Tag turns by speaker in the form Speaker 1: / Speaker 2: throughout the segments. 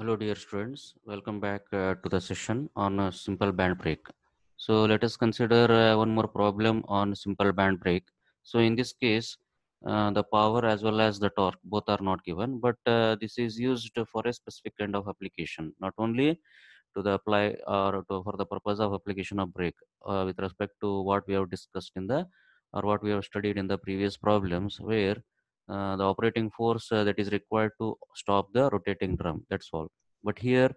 Speaker 1: Hello dear students, welcome back uh, to the session on a simple band break. So let us consider uh, one more problem on simple band break. So in this case, uh, the power as well as the torque both are not given but uh, this is used for a specific kind of application not only to the apply or to, for the purpose of application of brake uh, with respect to what we have discussed in the or what we have studied in the previous problems where uh, the operating force uh, that is required to stop the rotating drum that's all but here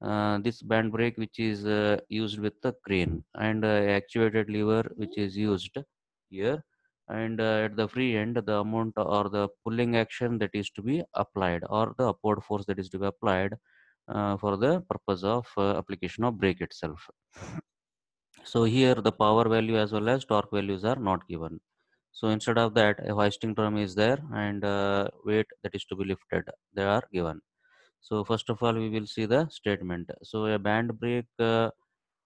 Speaker 1: uh, this band brake which is uh, used with the crane and uh, actuated lever which is used here and at the free end the amount or the pulling action that is to be applied or the upward force that is to be applied for the purpose of application of brake itself so here the power value as well as torque values are not given so instead of that, a hoisting term is there and uh, weight that is to be lifted. They are given. So first of all, we will see the statement. So a band brake uh,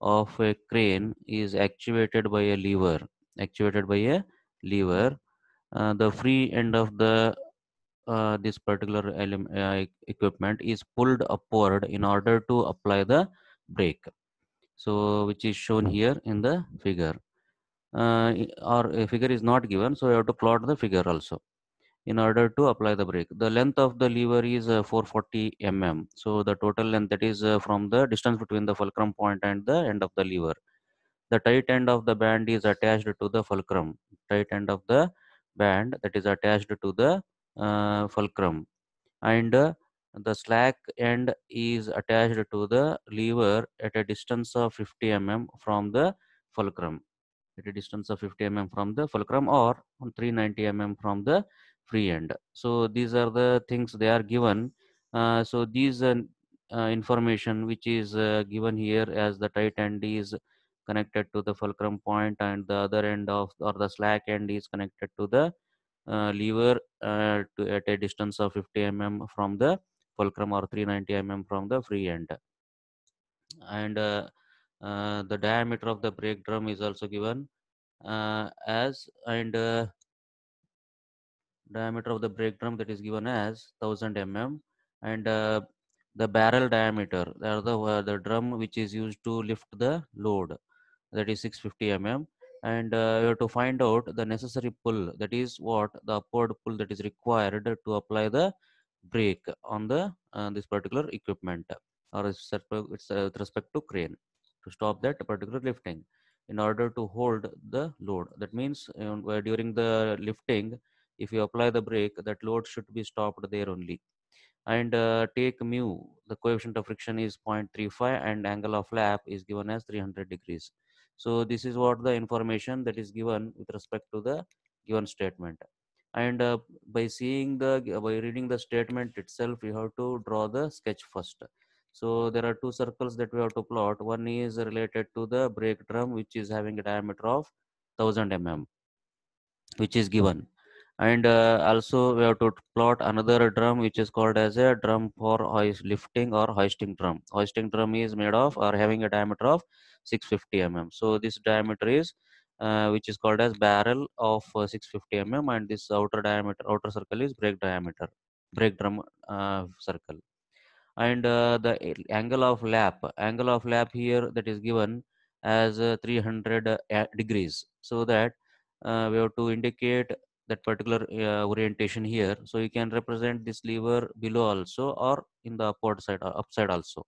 Speaker 1: of a crane is activated by a lever. Activated by a lever. Uh, the free end of the uh, this particular element, uh, equipment is pulled upward in order to apply the brake. So which is shown hmm. here in the figure uh, or a figure is not given so you have to plot the figure also in order to apply the brake the length of the lever is uh, 440 mm so the total length that is uh, from the distance between the fulcrum point and the end of the lever the tight end of the band is attached to the fulcrum tight end of the band that is attached to the uh, fulcrum and uh, the slack end is attached to the lever at a distance of 50 mm from the fulcrum at a distance of 50 mm from the fulcrum or 390 mm from the free end. So these are the things they are given. Uh, so these uh, uh information which is uh, given here as the tight end is connected to the fulcrum point and the other end of or the slack end is connected to the uh, lever uh, to, at a distance of 50 mm from the fulcrum or 390 mm from the free end and uh, uh, the diameter of the brake drum is also given uh, as and uh, diameter of the brake drum that is given as 1000 mm and uh, the barrel diameter are the, uh, the drum which is used to lift the load that is 650 mm and you have to find out the necessary pull that is what the upward pull that is required to apply the brake on the this particular equipment or with respect to crane to stop that particular lifting in order to hold the load. That means um, during the lifting, if you apply the brake, that load should be stopped there only. And uh, take mu, the coefficient of friction is 0.35 and angle of lap is given as 300 degrees. So this is what the information that is given with respect to the given statement. And uh, by seeing the, by reading the statement itself, you have to draw the sketch first. So there are two circles that we have to plot. One is related to the brake drum, which is having a diameter of 1000 mm, which is given. And uh, also we have to plot another drum, which is called as a drum for hoist lifting or hoisting drum. Hoisting drum is made of or having a diameter of 650 mm. So this diameter is uh, which is called as barrel of uh, 650 mm and this outer diameter outer circle is brake diameter brake drum uh, circle and uh, the angle of lap angle of lap here that is given as uh, 300 uh, degrees so that uh, we have to indicate that particular uh, orientation here so you can represent this lever below also or in the upward side or uh, upside also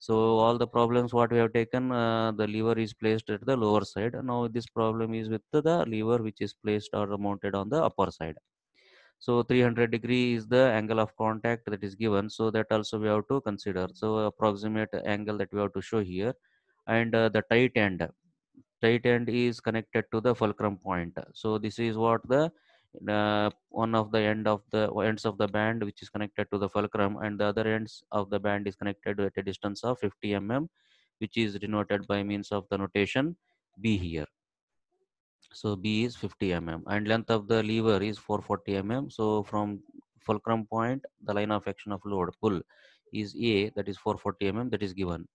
Speaker 1: so all the problems what we have taken the lever is placed at the lower side now this problem is with the lever which is placed or mounted on the upper side so 300 degree is the angle of contact that is given so that also we have to consider so approximate angle that we have to show here and uh, the tight end tight end is connected to the fulcrum point so this is what the uh, one of the end of the ends of the band which is connected to the fulcrum and the other ends of the band is connected at a distance of 50 mm which is denoted by means of the notation b here so B is 50 mm and length of the lever is 440 mm. So from fulcrum point, the line of action of load pull is A that is 440 mm that is given.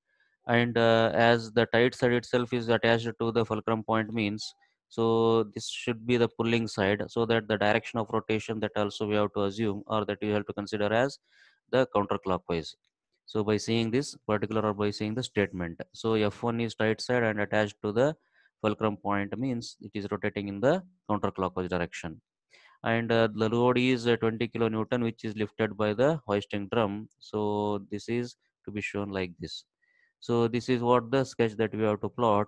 Speaker 1: And uh, as the tight side itself is attached to the fulcrum point means, so this should be the pulling side so that the direction of rotation that also we have to assume or that you have to consider as the counterclockwise. So by seeing this particular or by seeing the statement. So F1 is tight side and attached to the fulcrum point means it is rotating in the counterclockwise direction and uh, the load is uh, 20 kilonewton which is lifted by the hoisting drum so this is to be shown like this so this is what the sketch that we have to plot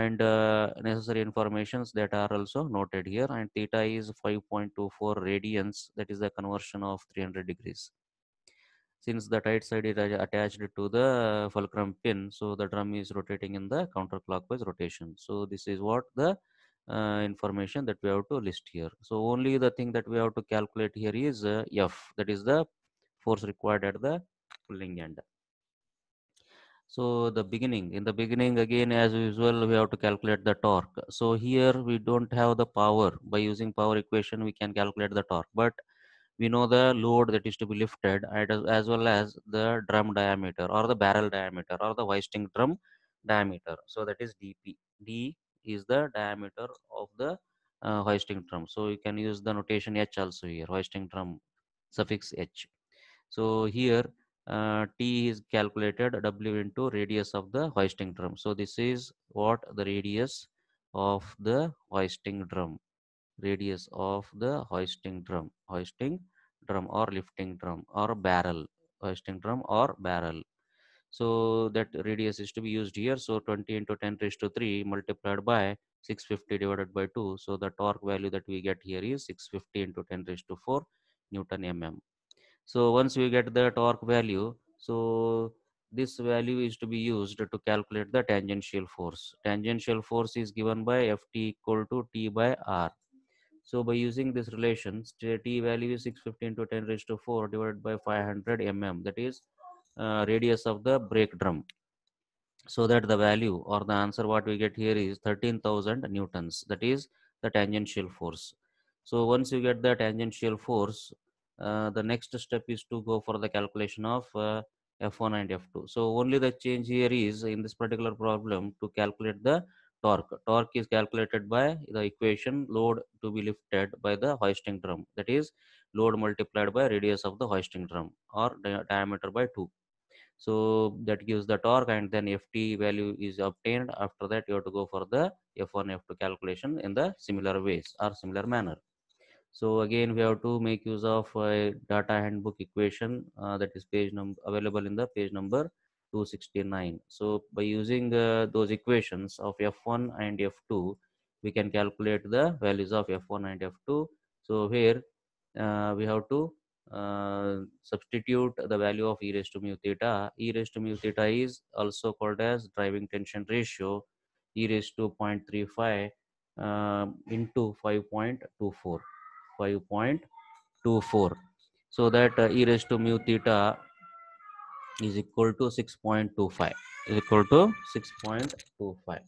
Speaker 1: and uh, necessary informations that are also noted here and theta is 5.24 radians that is the conversion of 300 degrees since the right side is attached to the fulcrum pin so the drum is rotating in the counterclockwise rotation so this is what the uh, information that we have to list here so only the thing that we have to calculate here is uh, f that is the force required at the pulling end so the beginning in the beginning again as usual we have to calculate the torque so here we don't have the power by using power equation we can calculate the torque but we know the load that is to be lifted as well as the drum diameter or the barrel diameter or the hoisting drum diameter so that is dp d is the diameter of the uh, hoisting drum so you can use the notation h also here hoisting drum suffix h so here uh, t is calculated w into radius of the hoisting drum so this is what the radius of the hoisting drum radius of the hoisting drum hoisting drum or lifting drum or barrel hoisting drum or barrel so that radius is to be used here so 20 into 10 raised to 3 multiplied by 650 divided by 2 so the torque value that we get here is 650 into 10 raised to 4 newton mm so once we get the torque value so this value is to be used to calculate the tangential force. Tangential force is given by Ft equal to T by R. So by using this relation, T value is 615 to 10 raised to 4 divided by 500 mm. That is uh, radius of the brake drum. So that the value or the answer what we get here is 13,000 newtons. That is the tangential force. So once you get the tangential force, uh, the next step is to go for the calculation of uh, F1 and F2. So only the change here is in this particular problem to calculate the torque torque is calculated by the equation load to be lifted by the hoisting drum that is load multiplied by radius of the hoisting drum or di diameter by 2 so that gives the torque and then ft value is obtained after that you have to go for the f1 f2 calculation in the similar ways or similar manner so again we have to make use of a data handbook equation uh, that is page number available in the page number 269 so by using uh, those equations of f1 and f2 we can calculate the values of f1 and f2 so here uh, we have to uh, substitute the value of e raised to mu theta e raised to mu theta is also called as driving tension ratio e raised to 0.35 um, into 5.24 5.24 so that uh, e raised to mu theta is equal to 6.25 is equal to 6.25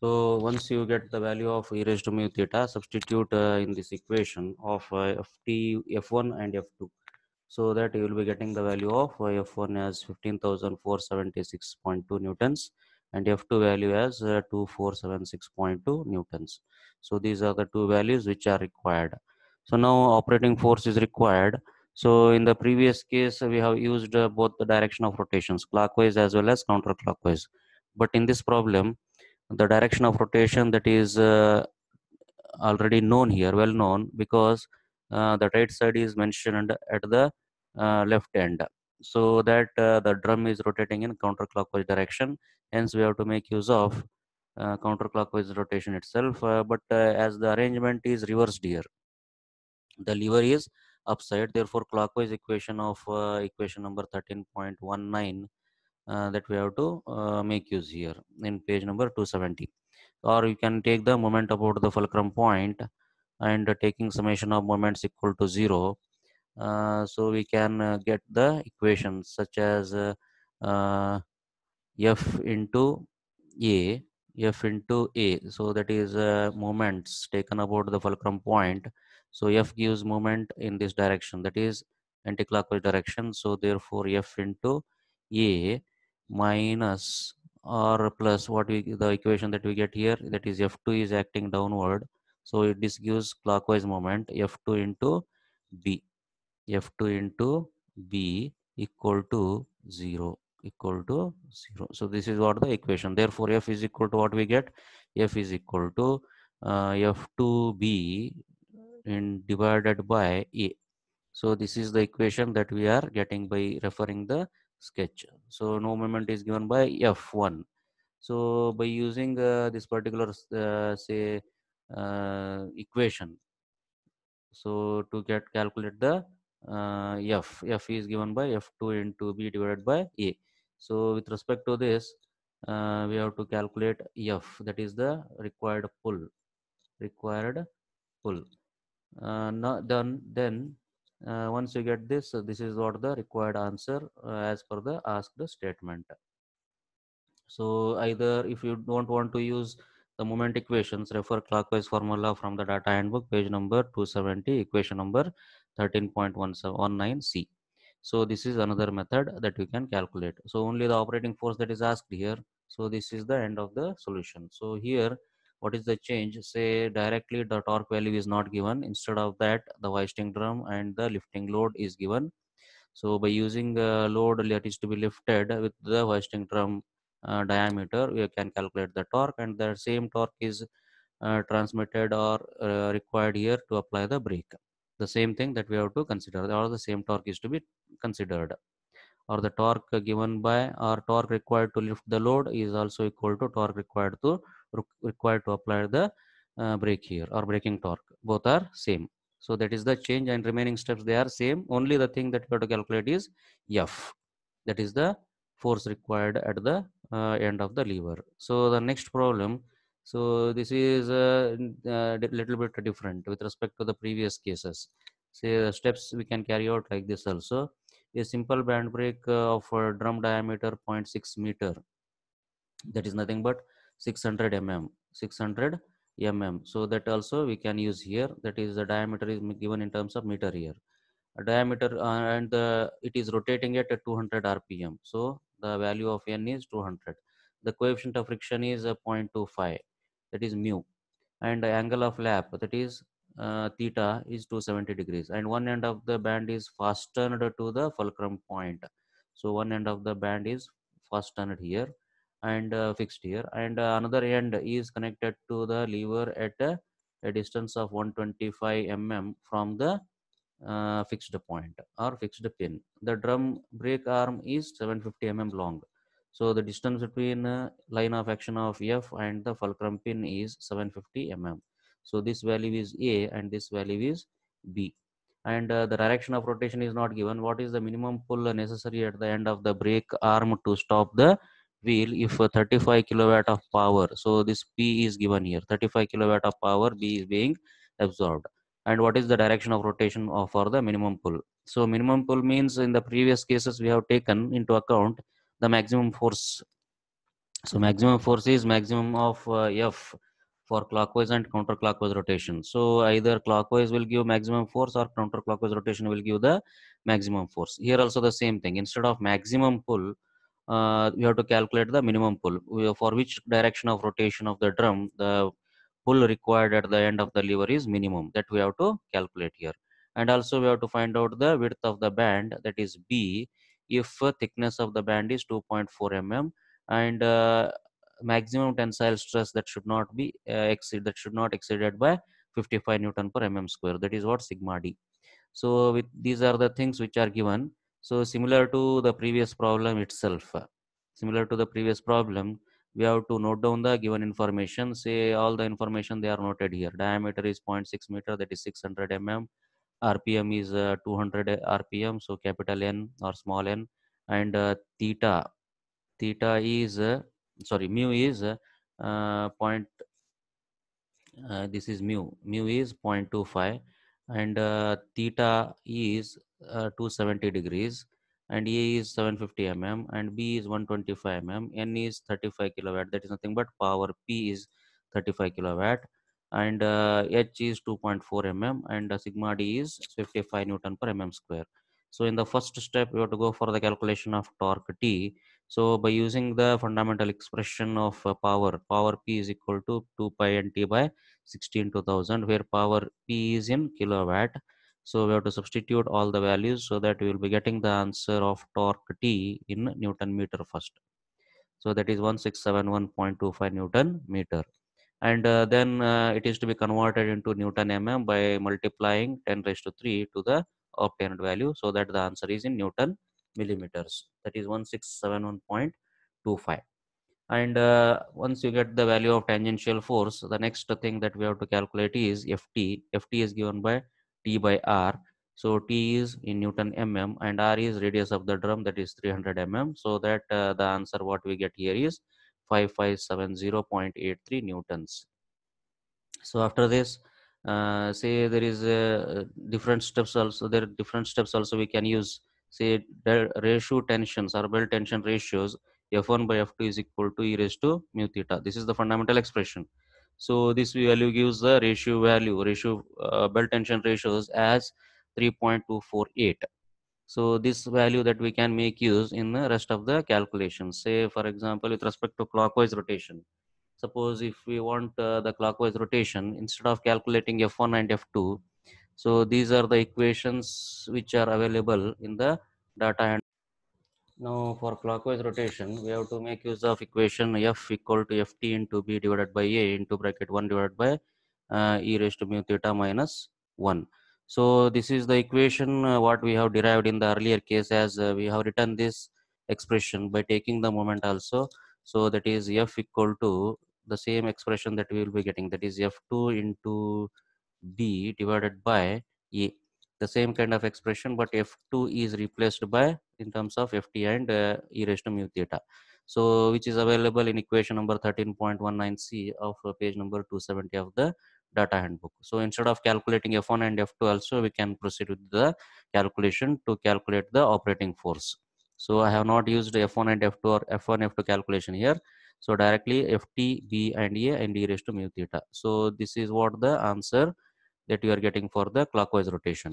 Speaker 1: so once you get the value of e raised to mu theta substitute uh, in this equation of uh, ft f1 and f2 so that you will be getting the value of uh, f1 as 15476.2 newtons and f2 value as uh, 2476.2 newtons so these are the two values which are required so now operating force is required so in the previous case, we have used uh, both the direction of rotations, clockwise as well as counterclockwise. But in this problem, the direction of rotation that is uh, already known here, well known, because uh, the right side is mentioned at the uh, left end. So that uh, the drum is rotating in counterclockwise direction. Hence, we have to make use of uh, counterclockwise rotation itself. but as the arrangement is reversed here, the lever is upside therefore clockwise equation of uh, equation number 13.19 uh, that we have to uh, make use here in page number 270 or you can take the moment about the fulcrum point and taking summation of moments equal to zero uh, so we can uh, get the equations such as uh, f into a f into a so that is moments taken about the fulcrum point point so F gives moment in this direction, that is anticlockwise direction. So therefore F into A minus or plus what we the equation that we get here that is F2 is acting downward. So it, this gives clockwise moment F2 into B. F2 into B equal to 0 equal to 0. So this is what the equation. Therefore, F is equal to what we get? F is equal to uh, F2B and divided by a. So this is the equation that we are getting by referring the sketch. So no moment is given by F1. So by using uh, this particular uh, say uh, equation, so to get calculate the uh, F, F is given by F2 into B divided by A. So with respect to this, uh, we have to calculate F that is the required pull, required pull uh, not done then uh, once you get this uh, this is what the required answer uh, as per the asked statement so either if you don't want to use the moment equations refer clockwise formula from the data handbook page number 270 equation number 13.19c so this is another method that you can calculate so only the operating force that is asked here so this is the end of the solution so here what is the change say directly the torque value is not given instead of that the hoisting drum and the lifting load is given so by using a load that is to be lifted with the hoisting drum uh, diameter we can calculate the torque and the same torque is uh, transmitted or uh, required here to apply the brake the same thing that we have to consider or the same torque is to be considered or the torque given by or torque required to lift the load is also equal to torque required to required to apply the uh, brake here or braking torque both are same so that is the change and remaining steps they are same only the thing that we have to calculate is f that is the force required at the uh, end of the lever so the next problem so this is a, uh, uh, little bit different with respect to the previous cases say the steps we can carry out like this also a simple band brake uh, of drum diameter 0.6 meter that is nothing but 600 mm 600 mm so that also we can use here that is the diameter is given in terms of meter here a diameter uh, and the, it is rotating at 200 rpm so the value of n is 200 the coefficient of friction is uh, 0.25 that is mu and the angle of lap that is uh, theta is 270 degrees and one end of the band is fastened to the fulcrum point so one end of the band is fastened here and uh, fixed here and uh, another end is connected to the lever at a, a distance of 125 mm from the uh, fixed point or fixed pin. The drum brake arm is 750 mm long. So the distance between uh, line of action of F and the fulcrum pin is 750 mm. So this value is A and this value is B. And uh, the direction of rotation is not given. What is the minimum pull necessary at the end of the brake arm to stop the wheel if 35 kilowatt of power so this p is given here 35 kilowatt of power b is being absorbed and what is the direction of rotation of for the minimum pull so minimum pull means in the previous cases we have taken into account the maximum force so maximum force is maximum of uh, f for clockwise and counterclockwise rotation so either clockwise will give maximum force or counterclockwise rotation will give the maximum force here also the same thing instead of maximum pull uh, we have to calculate the minimum pull for which direction of rotation of the drum the pull required at the end of the lever is minimum that we have to calculate here and also we have to find out the width of the band that is b if uh, thickness of the band is 2.4 mm and uh, maximum tensile stress that should not be uh, exceed that should not exceeded by 55 newton per mm square that is what sigma d so with these are the things which are given so similar to the previous problem itself, similar to the previous problem, we have to note down the given information. Say all the information they are noted here. Diameter is 0.6 meter, that is 600 mm. RPM is uh, 200 RPM, so capital N or small n, and uh, theta, theta is uh, sorry mu is uh, point. Uh, this is mu. Mu is 0.25, and uh, theta is uh, 270 degrees and A is 750 mm and B is 125 mm. N is 35 kilowatt. That is nothing but power. P is 35 kilowatt and uh, H is 2.4 mm and uh, sigma D is 55 Newton per mm square. So in the first step, you have to go for the calculation of torque T. So by using the fundamental expression of uh, power, power P is equal to 2 pi N T by 16 2000, where power P is in kilowatt so we have to substitute all the values so that we will be getting the answer of torque T in Newton meter first. So that is 1671.25 Newton meter. And uh, then uh, it is to be converted into Newton mm by multiplying 10 raised to 3 to the obtained value so that the answer is in Newton millimeters. That is 1671.25 and uh, once you get the value of tangential force the next thing that we have to calculate is ft ft is given by T by R. So T is in Newton mm and R is radius of the drum that is 300 mm. So that uh, the answer what we get here is 5570.83 Newtons. So after this, uh, say there is uh, different steps also, there are different steps also we can use. Say the ratio tensions or belt tension ratios F1 by F2 is equal to e raised to mu theta. This is the fundamental expression. So this value gives the ratio value, ratio uh, belt tension ratios as 3.248. So this value that we can make use in the rest of the calculations. Say for example, with respect to clockwise rotation. Suppose if we want uh, the clockwise rotation, instead of calculating F1 and F2, so these are the equations which are available in the data and now for clockwise rotation, we have to make use of equation f equal to ft into b divided by a into bracket 1 divided by uh, e raised to mu theta minus 1. So this is the equation uh, what we have derived in the earlier case as uh, we have written this expression by taking the moment also. So that is f equal to the same expression that we will be getting that is f2 into b divided by a the same kind of expression but f2 is replaced by in terms of ft and uh, e raised to mu theta so which is available in equation number 13.19c of uh, page number 270 of the data handbook so instead of calculating f1 and f2 also we can proceed with the calculation to calculate the operating force so i have not used f1 and f2 or f1 f2 calculation here so directly ft b and a and e raised to mu theta so this is what the answer that you are getting for the clockwise rotation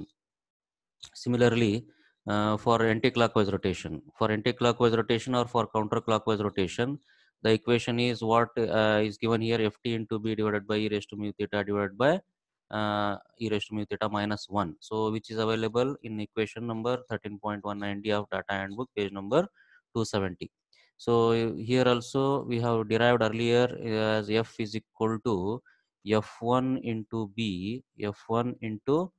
Speaker 1: Similarly, uh, for anti-clockwise rotation, for anti-clockwise rotation or for counter clockwise rotation, the equation is what uh, is given here ft into b divided by e raised to mu theta divided by uh, e raised to mu theta minus 1. So, which is available in equation number 13.190 of data handbook page number 270. So, here also we have derived earlier uh, as f is equal to f1 into b, f1 into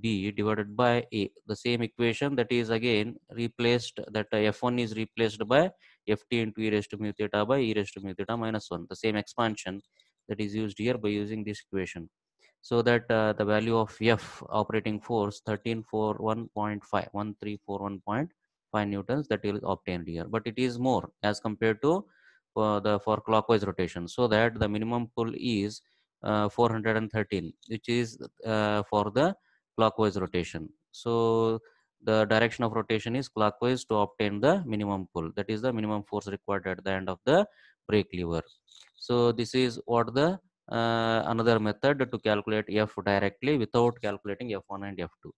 Speaker 1: b divided by a the same equation that is again replaced that uh, f1 is replaced by ft into e raised to mu theta by e raised to mu theta minus 1 the same expansion that is used here by using this equation so that uh, the value of f operating force 1341.5 1341.5 newtons that will obtained here but it is more as compared to uh, the for clockwise rotation so that the minimum pull is uh, 413 which is uh, for the clockwise rotation. So the direction of rotation is clockwise to obtain the minimum pull. That is the minimum force required at the end of the brake lever. So this is what the uh, another method to calculate F directly without calculating F1 and F2.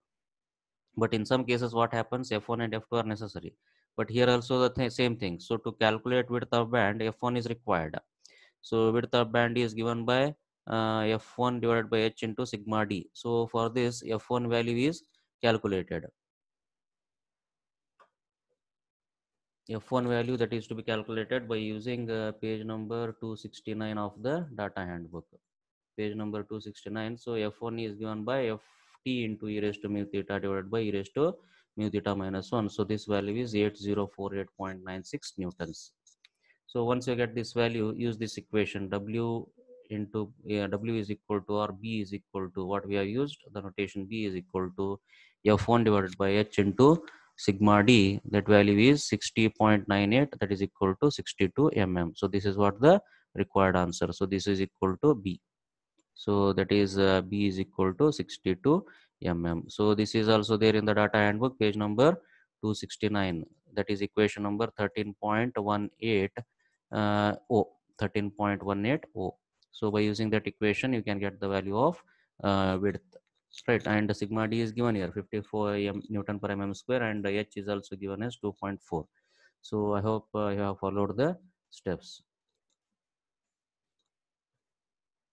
Speaker 1: But in some cases what happens F1 and F2 are necessary. But here also the th same thing. So to calculate width of band F1 is required. So width of band is given by uh, f1 divided by h into sigma d. So for this f1 value is calculated. f1 value that is to be calculated by using uh, page number 269 of the data handbook. Page number 269. So f1 is given by ft into e raised to mu theta divided by e raised to mu theta minus 1. So this value is 8048.96 newtons. So once you get this value, use this equation w into uh, w is equal to or b is equal to what we have used the notation b is equal to f1 divided by h into sigma d that value is 60.98 that is equal to 62 mm so this is what the required answer so this is equal to b so that is uh, b is equal to 62 mm so this is also there in the data handbook page number 269 that is equation number 13.18 uh, 13.180 so by using that equation, you can get the value of uh, width, right? And sigma d is given here, 54 newton per mm square, and h is also given as 2.4. So I hope uh, you have followed the steps.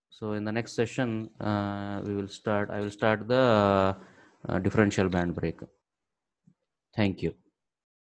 Speaker 1: So in the next session, uh, we will start. I will start the uh, differential band break. Thank you.